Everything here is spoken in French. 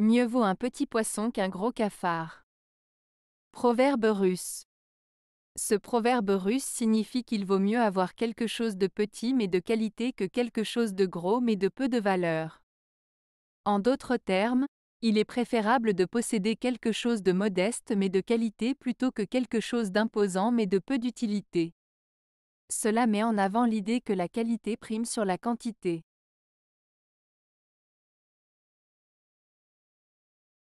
Mieux vaut un petit poisson qu'un gros cafard. Proverbe russe. Ce proverbe russe signifie qu'il vaut mieux avoir quelque chose de petit mais de qualité que quelque chose de gros mais de peu de valeur. En d'autres termes, il est préférable de posséder quelque chose de modeste mais de qualité plutôt que quelque chose d'imposant mais de peu d'utilité. Cela met en avant l'idée que la qualité prime sur la quantité.